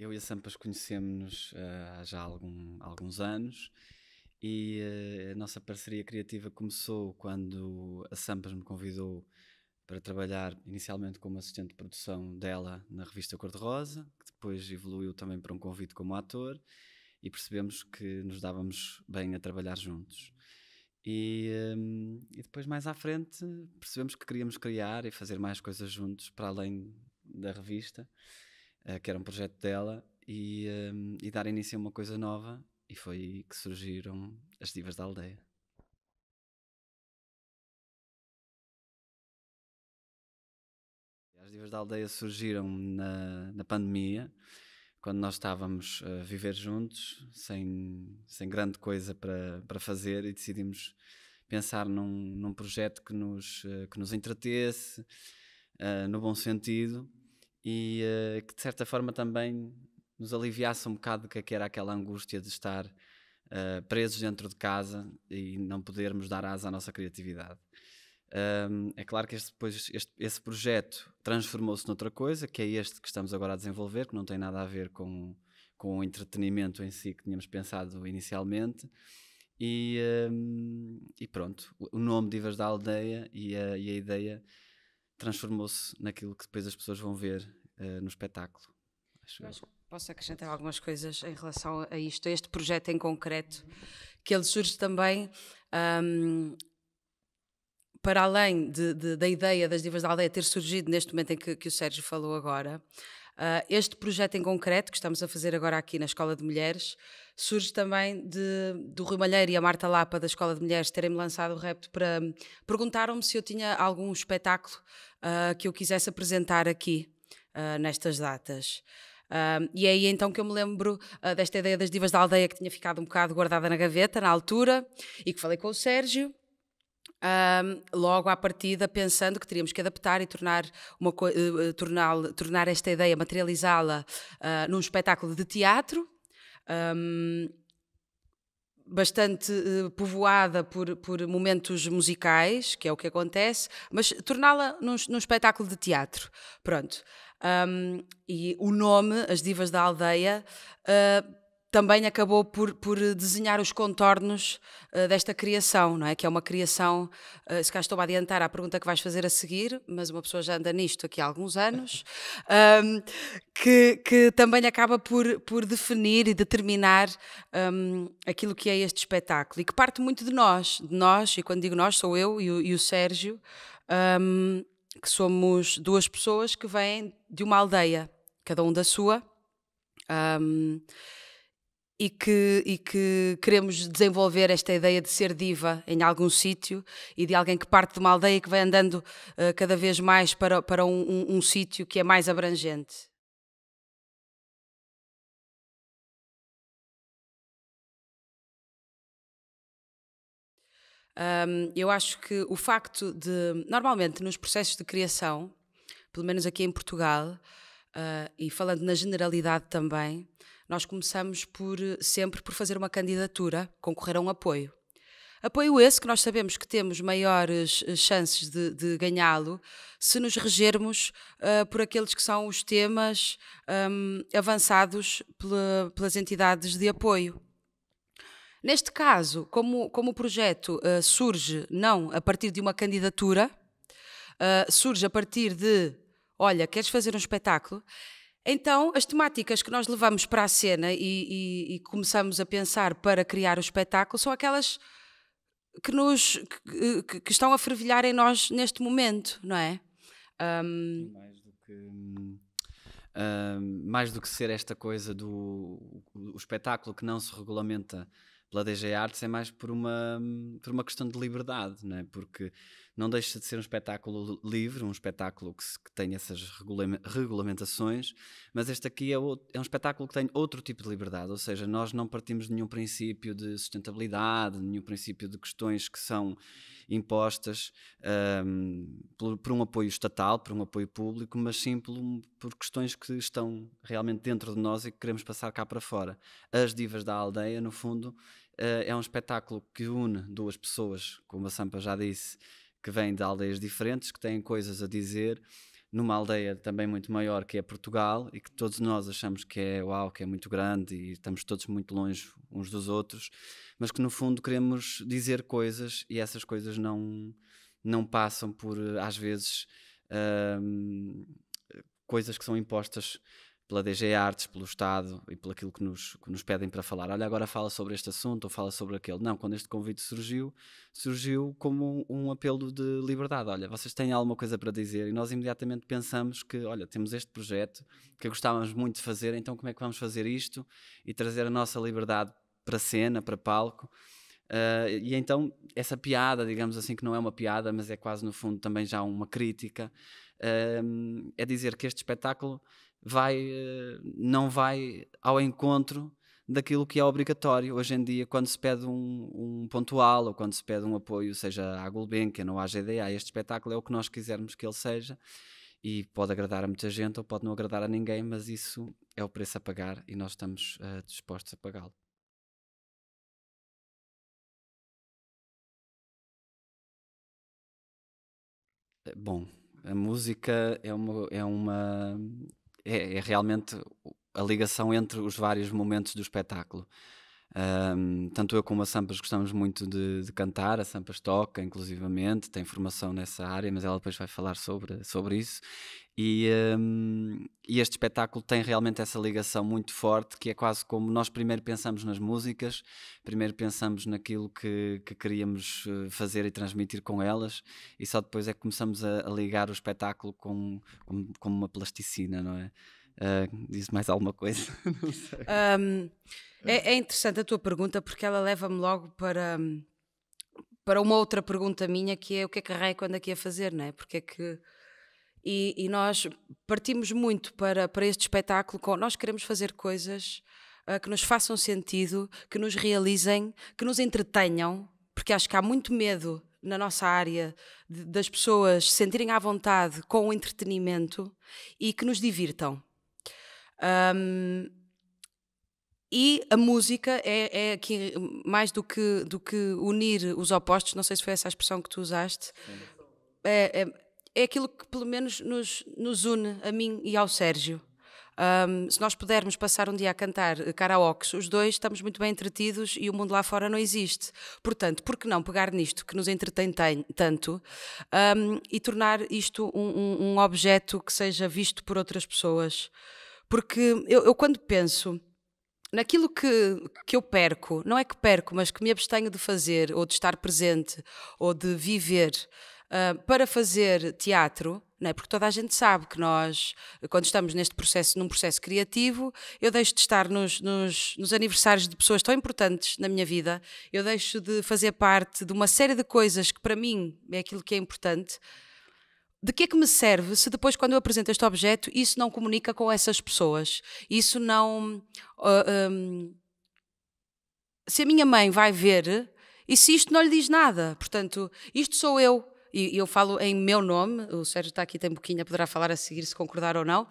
Eu e a Sampas conhecemos uh, já há algum, alguns anos e uh, a nossa parceria criativa começou quando a Sampas me convidou para trabalhar inicialmente como assistente de produção dela na revista Cor-de-Rosa, que depois evoluiu também para um convite como ator e percebemos que nos dávamos bem a trabalhar juntos. E, um, ehm, e depois, mais à frente, percebemos que queríamos criar e fazer mais coisas juntos para além da revista. Eh, que era um projeto dela, e, eh, e dar início a uma coisa nova. E foi aí que surgiram as divas da aldeia. As divas da aldeia surgiram na, na pandemia, quando nós estávamos a viver juntos, sem, sem grande coisa para, para fazer, e decidimos pensar num, num projeto que nos, eh, que nos entretesse, uh, no bom sentido, e uh, que de certa forma também nos aliviasse um bocado do que era aquela angústia de estar uh, presos dentro de casa e não podermos dar asa à nossa criatividade. Um, é claro que este, depois, este, esse projeto transformou-se noutra coisa, que é este que estamos agora a desenvolver, que não tem nada a ver com, com o entretenimento em si que tínhamos pensado inicialmente. E, um, e pronto, o nome Divas da Aldeia e a, e a ideia transformou-se naquilo que depois as pessoas vão ver uh, no espetáculo. Acho eu. Posso acrescentar algumas coisas em relação a isto, a este projeto em concreto, que ele surge também um, para além de, de, da ideia das divas da aldeia ter surgido neste momento em que, que o Sérgio falou agora, Uh, este projeto em concreto, que estamos a fazer agora aqui na Escola de Mulheres, surge também de, do Rui Malheiro e a Marta Lapa da Escola de Mulheres terem-me lançado o repto para... Perguntaram-me se eu tinha algum espetáculo uh, que eu quisesse apresentar aqui, uh, nestas datas. e é aí então que eu me lembro uh, desta ideia das divas da aldeia que tinha ficado um bocado guardada na gaveta na altura e que falei com o Sérgio um, logo à partida pensando que teríamos que adaptar e tornar, uma, uh, eh, eh, tornar, tornar esta ideia, materializá-la uh, num espetáculo de teatro. Um, bastante uh, povoada por, por momentos musicais, que é o que acontece, mas torná-la num, num, espetáculo de teatro. Pronto. Um, e o nome, As Divas da Aldeia, uh, também acabou por, por desenhar os contornos uh, desta criação, não é? Que é uma criação, uh, se cá estou a adiantar à pergunta que vais fazer a seguir, mas uma pessoa já anda nisto aqui há alguns anos, um, que, que também acaba por, por definir e determinar um, aquilo que é este espetáculo e que parte muito de nós, de nós, e quando digo nós sou eu e o, e o Sérgio, um, que somos duas pessoas que vêm de uma aldeia, cada um da sua. Um, e que, e que queremos desenvolver esta ideia de ser diva em algum sítio e de alguém que parte de uma aldeia que vai andando uh, cada vez mais para, para um, um, um sítio que é mais abrangente. Um, eu acho que o facto de, normalmente nos processos de criação, pelo menos aqui em Portugal, uh, e falando na generalidade também, nós começamos por sempre por fazer uma candidatura, concorrer a um apoio. Apoio esse que nós sabemos que temos maiores eh, chances de, de ganhá-lo se nos regermos uh, por aqueles que são os temas um, avançados pela, pelas entidades de apoio. Neste caso, como, como o projeto uh, surge não a partir de uma candidatura, uh, surge a partir de: olha, queres fazer um espetáculo? Então, as temáticas que nós levamos para a cena e, e, e começamos a pensar para criar o espetáculo são aquelas que, nos, que, que estão a fervilhar em nós neste momento, não é? Um... Mais do que. Um, mais do que ser esta coisa do o, o espetáculo que não se regulamenta pela DG Arts, é mais por uma, por uma questão de liberdade, não é? Porque não deixa de ser um espetáculo livre, um espetáculo que, que tem essas regula regulamentações, mas este aqui é, outro, é, um espetáculo que tem outro tipo de liberdade, ou seja, nós não partimos de nenhum princípio de sustentabilidade, nenhum princípio de questões que são impostas um, por, por, um apoio estatal, por um apoio público, mas sim por, por questões que estão realmente dentro de nós e que queremos passar cá para fora. As divas da aldeia, no fundo, eh, é um espetáculo que une duas pessoas, como a Sampa já disse, que vêm de aldeias diferentes, que têm coisas a dizer, numa aldeia também muito maior que é Portugal e que todos nós achamos que é uau, que é muito grande e estamos todos muito longe uns dos outros, mas que no fundo queremos dizer coisas e essas coisas não, não passam por, às vezes, hum, coisas que são impostas pela DG Artes, pelo Estado e pelo aquilo que nos, que nos pedem para falar. Olha, agora fala sobre este assunto ou fala sobre aquele. Não, quando este convite surgiu, surgiu como um, um apelo de liberdade. Olha, vocês têm alguma coisa para dizer e nós imediatamente pensamos que, olha, temos este projeto que gostávamos muito de fazer, então como é que vamos fazer isto e trazer a nossa liberdade para cena, para palco? Uh, e então, essa piada, digamos assim, que não é uma piada, mas é quase no fundo também já uma crítica, uh, é dizer que este espetáculo vai, eh, não vai ao encontro daquilo que é obrigatório hoje em dia quando se pede um, um pontual ou quando se pede um apoio, seja à Gulbenkian ou à GDA. Este espetáculo é o que nós quisermos que ele seja e pode agradar a muita gente ou pode não agradar a ninguém, mas isso é o preço a pagar e nós estamos uh, dispostos a pagá-lo. Eh, bom, a música é uma, é uma é, é realmente a ligação entre os vários momentos do espetáculo. Um, tanto eu como a Sampas gostamos muito de, de, cantar, a Sampas toca, inclusivamente, tem formação nessa área, mas ela depois vai falar sobre, sobre isso. E, um, e este espetáculo tem realmente essa ligação muito forte, que é quase como nós primeiro pensamos nas músicas, primeiro pensamos naquilo que, que queríamos eh, fazer e transmitir com elas, e só depois é que começamos a, a ligar o espetáculo com, com, com uma plasticina, não é? Uh, ah, diz mais alguma coisa? um, é, é, interessante a tua pergunta porque ela leva-me logo para, para uma outra pergunta minha que é o que é que a Reiko anda aqui a fazer, não é? Porque é que... E, e nós partimos muito para, para este espetáculo com... Nós queremos fazer coisas uh, que nos façam sentido, que nos realizem, que nos entretenham, porque acho que há muito medo na nossa área de, das pessoas se sentirem à vontade com o entretenimento e que nos divirtam um, e a música é, é aqui mais do que, do que unir os opostos, não sei se foi essa a expressão que tu usaste, é, é, é aquilo que pelo menos nos, nos une a mim e ao Sérgio. Um, se nós pudermos passar um dia a cantar karaokes, os dois estamos muito bem entretidos e o mundo lá fora não existe. Portanto, por que não pegar nisto que nos entretém tanto um, e tornar isto um, um, objeto que seja visto por outras pessoas? Porque eu, eu quando penso naquilo que, que eu perco, não é que perco, mas que me abstenho de fazer, ou de estar presente, ou de viver uh, para fazer teatro, não é? porque toda a gente sabe que nós, quando estamos neste processo, num processo criativo, eu deixo de estar nos, nos, nos aniversários de pessoas tão importantes na minha vida, eu deixo de fazer parte de uma série de coisas que para mim é aquilo que é importante de que é que me serve se depois, quando eu apresento este objeto, isso não comunica com essas pessoas? Isso não. Uh, ah, um, se a minha mãe vai ver e se isto não lhe diz nada. Portanto, isto sou eu. E eu falo em meu nome, o Sérgio está aqui, tem boquinha, poderá falar a seguir se concordar ou não.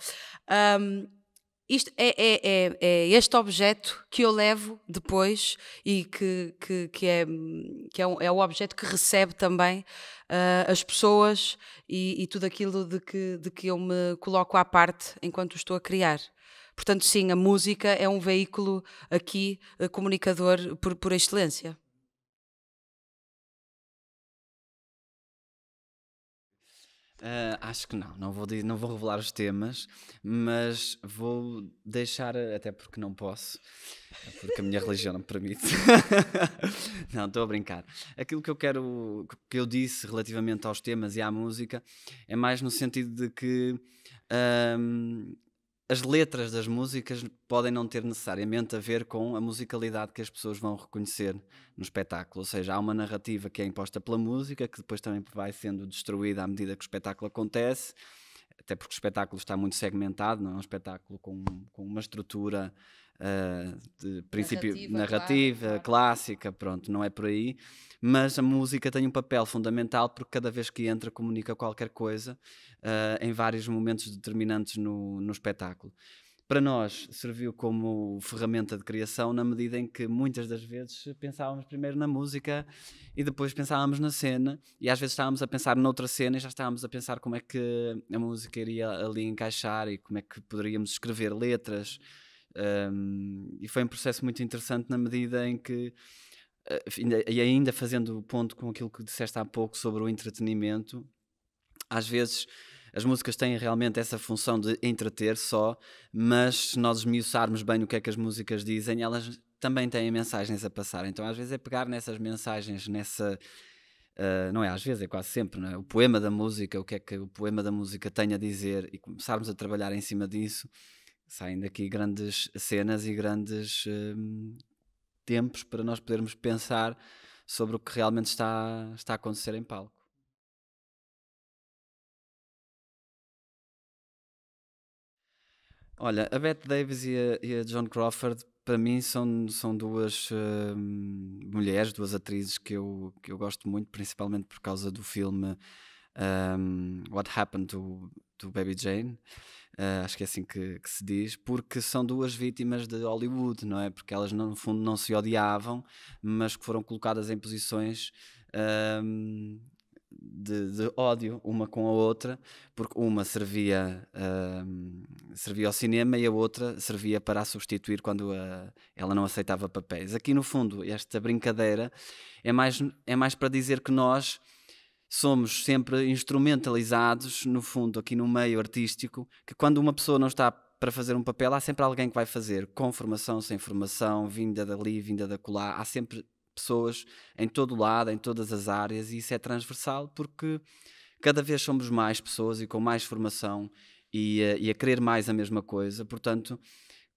Um, isto é, é, é, é, este objeto que eu levo depois e que, que, que, é, que é, um, é o objeto que recebe também uh, as pessoas e, e, tudo aquilo de que, de que eu me coloco à parte enquanto estou a criar. Portanto, sim, a música é um veículo aqui ah, comunicador por, por excelência. Uh, acho que não, não vou, não vou revelar os temas, mas vou deixar, até porque não posso, porque a minha religião não me permite. não, estou a brincar. Aquilo que eu quero, que eu disse relativamente aos temas e à música, é mais no sentido de que um, as letras das músicas podem não ter necessariamente a ver com a musicalidade que as pessoas vão reconhecer no espetáculo. Ou seja, há uma narrativa que é imposta pela música, que depois também vai sendo destruída à medida que o espetáculo acontece, até porque o espetáculo está muito segmentado, não é, é um espetáculo com, com uma estrutura uh, princípio narrativa, narrativa claro, clássica, pronto, não é por aí. Mas a música tem um papel fundamental porque cada vez que entra comunica qualquer coisa uh, em vários momentos determinantes no, no espetáculo para nós serviu como ferramenta de criação na medida em que muitas das vezes pensávamos primeiro na música e depois pensávamos na cena e às vezes estávamos a pensar noutra cena e já estávamos a pensar como é que a música iria ali encaixar e como é que poderíamos escrever letras um, e foi um processo muito interessante na medida em que, eh, e ainda fazendo ponto com aquilo que disseste há pouco sobre o entretenimento, às vezes as músicas têm realmente essa função de entreter só, mas se nós esmiuçarmos bem o que é que as músicas dizem, elas também têm mensagens a passar. Então, às vezes, é pegar nessas mensagens, nessa. Uh, não é às vezes, é quase sempre, é? O poema da música, o que é que o poema da música tem a dizer e começarmos a trabalhar em cima disso, saem daqui grandes cenas e grandes um, tempos para nós podermos pensar sobre o que realmente está, está a acontecer em palco. Olha, a Bette Davis e a, e a, John Crawford, para mim, são, são duas uh, mulheres, duas atrizes que eu, que eu gosto muito, principalmente por causa do filme um, What Happened to, to Baby Jane. Uh, acho que é assim que, que, se diz, porque são duas vítimas de Hollywood, não é? Porque elas, no fundo, não se odiavam, mas que foram colocadas em posições. Um, de, de, ódio uma com a outra, porque uma servia, servia ao cinema e a outra servia para a substituir quando a, ah, ela não aceitava papéis. Aqui, no fundo, esta brincadeira é mais, é mais para dizer que nós somos sempre instrumentalizados, no fundo, aqui no meio artístico, que quando uma pessoa não está para fazer um papel, há sempre alguém que vai fazer, com formação, sem formação, vinda dali, vinda da colar, há sempre pessoas em todo lado, em todas as áreas, e isso é transversal porque cada vez somos mais pessoas e com mais formação e, eh, e a querer mais a mesma coisa. Portanto,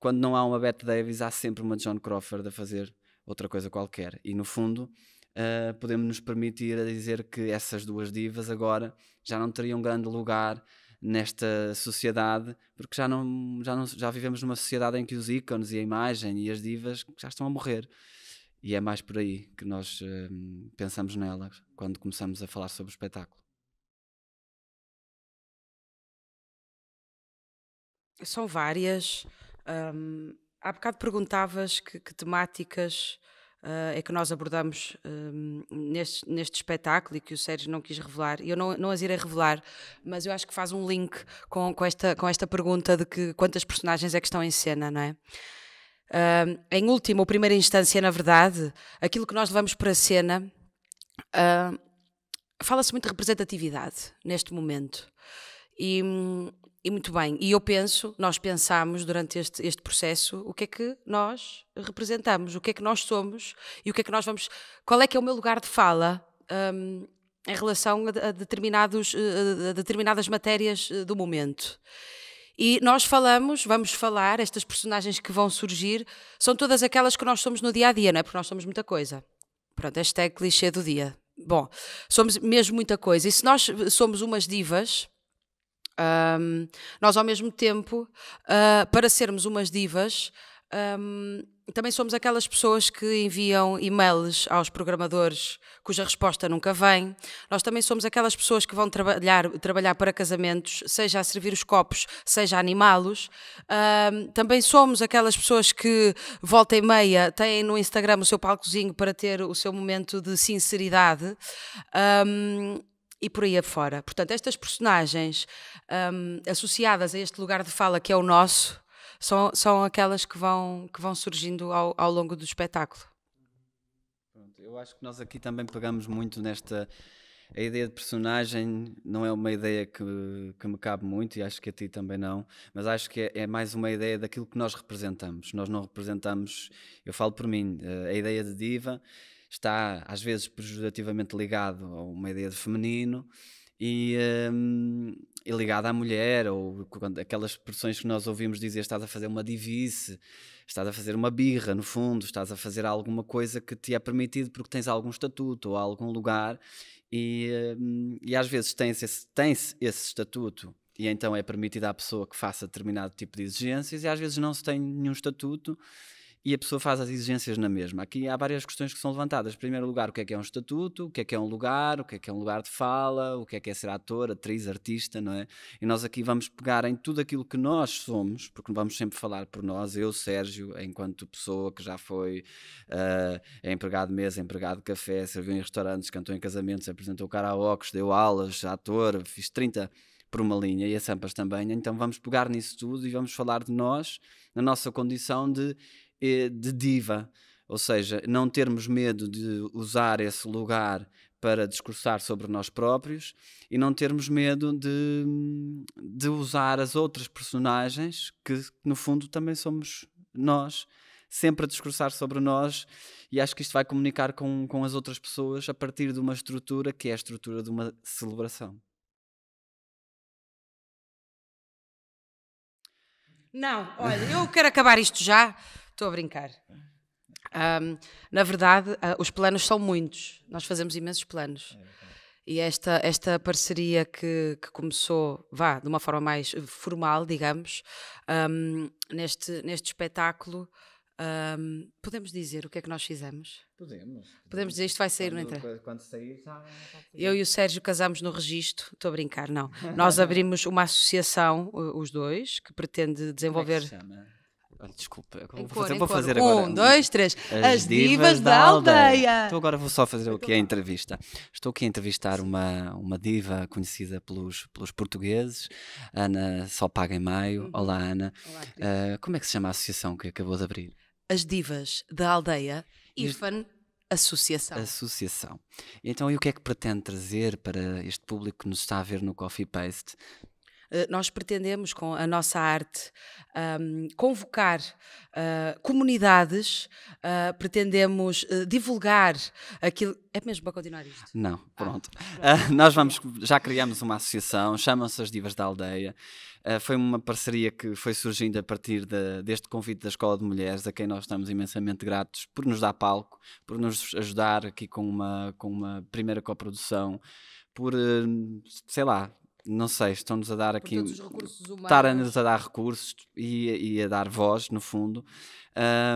quando não há uma Bette Davis, há sempre uma John Crawford a fazer outra coisa qualquer. E no fundo, uh, podemos nos permitir a dizer que essas duas divas agora já não teriam grande lugar nesta sociedade, porque já não, já não já vivemos numa sociedade em que os ícones e a imagem e as divas já estão a morrer. E é mais por aí que nós uh, pensamos nelas quando começamos a falar sobre o espetáculo. São várias. Um, ehm, há bocado perguntavas que, que temáticas uh, é que nós abordamos um, eh, neste, neste espetáculo e que o Sérgio não quis revelar, e eu não, não as irei revelar, mas eu acho que faz um link com, com, esta, com esta pergunta de que quantas personagens é que estão em cena, não é? Uh, em última ou primeira instância, na verdade, aquilo que nós levamos para a cena. Uh, Fala-se muito de representatividade neste momento. E hum, e muito bem, e eu penso, nós pensámos durante este, este processo o que é que nós representamos, o que é que nós somos e o que é que nós vamos. Qual é que é o meu lugar de fala um, em relação a, a, determinados, eh, a determinadas matérias eh, do momento. E nós falamos, vamos falar, estas personagens que vão surgir são todas aquelas que nós somos no dia a dia, não é? Porque nós somos muita coisa. Pronto, hashtag clichê do dia. Bom, somos mesmo muita coisa. E se nós somos umas divas, um, nós, ao mesmo tempo, uh, para sermos umas divas, um, também somos aquelas pessoas que enviam e-mails aos programadores cuja resposta nunca vem. Nós também somos aquelas pessoas que vão trabalhar, trabalhar para casamentos, seja a servir os copos, seja a animá-los. Um, também somos aquelas pessoas que, volta e meia, têm no Instagram o seu palcozinho para ter o seu momento de sinceridade. Um, e por aí afora. Portanto, estas personagens um, associadas a este lugar de fala que é o nosso são, são aquelas que vão, que vão surgindo ao, ao longo do espetáculo. Eu acho que nós aqui também pegamos muito nesta. A ideia de personagem não é uma ideia que, que me cabe muito e acho que a ti também não, mas acho que é, é mais uma ideia daquilo que nós representamos. Nós não representamos, eu falo por mim, eh, a ideia de diva está às vezes prejudicativamente ligado a uma ideia de feminino e, um, e ligado à mulher, ou quando, aquelas expressões que nós ouvimos dizer estás a fazer uma divice, estás a fazer uma birra, no fundo, estás a fazer alguma coisa que te é permitido porque tens algum estatuto ou algum lugar, e, um, e às vezes tens esse, tens esse estatuto e então é permitida à pessoa que faça determinado tipo de exigências e às vezes não se tem nenhum estatuto e a pessoa faz as exigências na mesma. Aqui há várias questões que são levantadas. Em primeiro lugar, o que é que é um estatuto, o que é que é um lugar, o que é que é um lugar de fala, o que é que é ser ator, atriz, artista, não é? E nós aqui vamos pegar em tudo aquilo que nós somos, porque vamos sempre falar por nós, eu, Sérgio, enquanto pessoa que já foi uh, empregado de mesa, empregado de café, serviu em restaurantes, cantou em casamentos, apresentou karaokes, deu aulas, ator, fiz 30 por uma linha e a Sampas também. Então vamos pegar nisso tudo e vamos falar de nós, na nossa condição de eh, de diva, ou seja, não termos medo de usar esse lugar para discursar sobre nós próprios e não termos medo de, de usar as outras personagens que, no fundo, também somos nós, sempre a discursar sobre nós. E acho que isto vai comunicar com, com as outras pessoas a partir de uma estrutura que é a estrutura de uma celebração. Não, olha, eu quero acabar isto já, Estou a brincar. Um, na verdade, uh, os planos são muitos. Nós fazemos imensos planos. É, é e esta, esta parceria que, que começou, vá, de uma forma mais formal, digamos, um, neste, neste espetáculo, um, podemos dizer o que é que nós fizemos? Podemos. Podemos dizer, isto vai sair quando, no entrada. Quando sair, já. já eu e o Sérgio casamos no registro, estou a brincar, não. Nós abrimos uma associação, os dois, que pretende desenvolver. Como é que se chama? Ah, desculpa, em vou fazer, vou fazer agora. Um, dois, três. As, As divas, divas, da, da aldeia. aldeia. Então agora vou só fazer o que é a então entrevista. Estou aqui a entrevistar uma, uma diva conhecida pelos, pelos portugueses, Ana Só Paga em Maio. Uhum. Olá, Ana. Olá, uh, como é que se chama a associação que acabou de abrir? As Divas da Aldeia, IFAN. Associação. Associação. Então, e o que é que pretende trazer para este público que nos está a ver no Coffee Paste eh, nós pretendemos, com a nossa arte, um, convocar uh, comunidades, uh, pretendemos uh, divulgar aquilo. É mesmo para continuar isto? Não, pronto. Ah, pronto. Ah, nós vamos, já criamos uma associação, chamam-se As Divas da Aldeia. foi uma parceria que foi surgindo a partir de, deste convite da Escola de Mulheres, a quem nós estamos imensamente gratos por nos dar palco, por nos ajudar aqui com uma, com uma primeira coprodução por, sei lá, não sei, estão-nos a dar aqui. Estar-nos a dar recursos e, e, a dar voz, no fundo.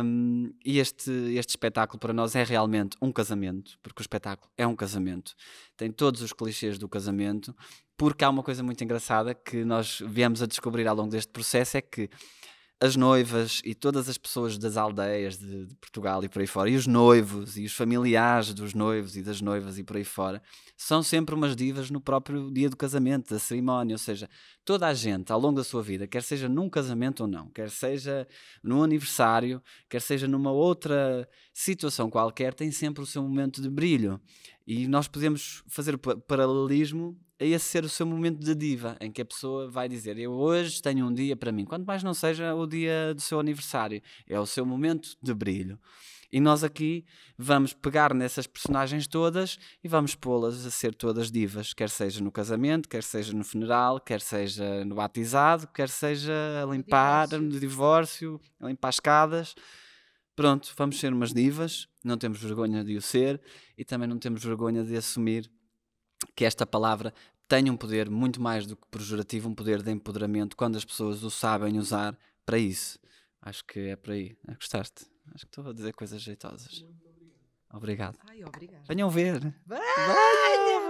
Um, e este, este espetáculo para nós é realmente um casamento, porque o espetáculo é um casamento. Tem todos os clichês do casamento, porque há uma coisa muito engraçada que nós viemos a descobrir ao longo deste processo: é que as noivas e todas as pessoas das aldeias de, de, Portugal e por aí fora, e os noivos e os familiares dos noivos e das noivas e por aí fora, são sempre umas divas no próprio dia do casamento, da cerimónia. Ou seja, toda a gente ao longo da sua vida, quer seja num casamento ou não, quer seja num aniversário, quer seja numa outra situação qualquer, tem sempre o seu momento de brilho. E nós podemos fazer o paralelismo a esse ser o seu momento de diva, em que a pessoa vai dizer: Eu hoje tenho um dia para mim, quanto mais não seja o dia do seu aniversário, é o seu momento de brilho. E nós aqui vamos pegar nessas personagens todas e vamos pô-las a ser todas divas, quer seja no casamento, quer seja no funeral, quer seja no batizado, quer seja a limpar, divórcio. no divórcio, a limpar escadas. Pronto, vamos ser umas divas, não temos vergonha de o ser e também não temos vergonha de assumir que esta palavra tem um poder muito mais do que pejorativo, um poder de empoderamento quando as pessoas o sabem usar para isso. Acho que é por aí. Ah, gostaste? Acho que estou a dizer coisas jeitosas. Obrigado. Ai, obrigado. Venham ver. Venham!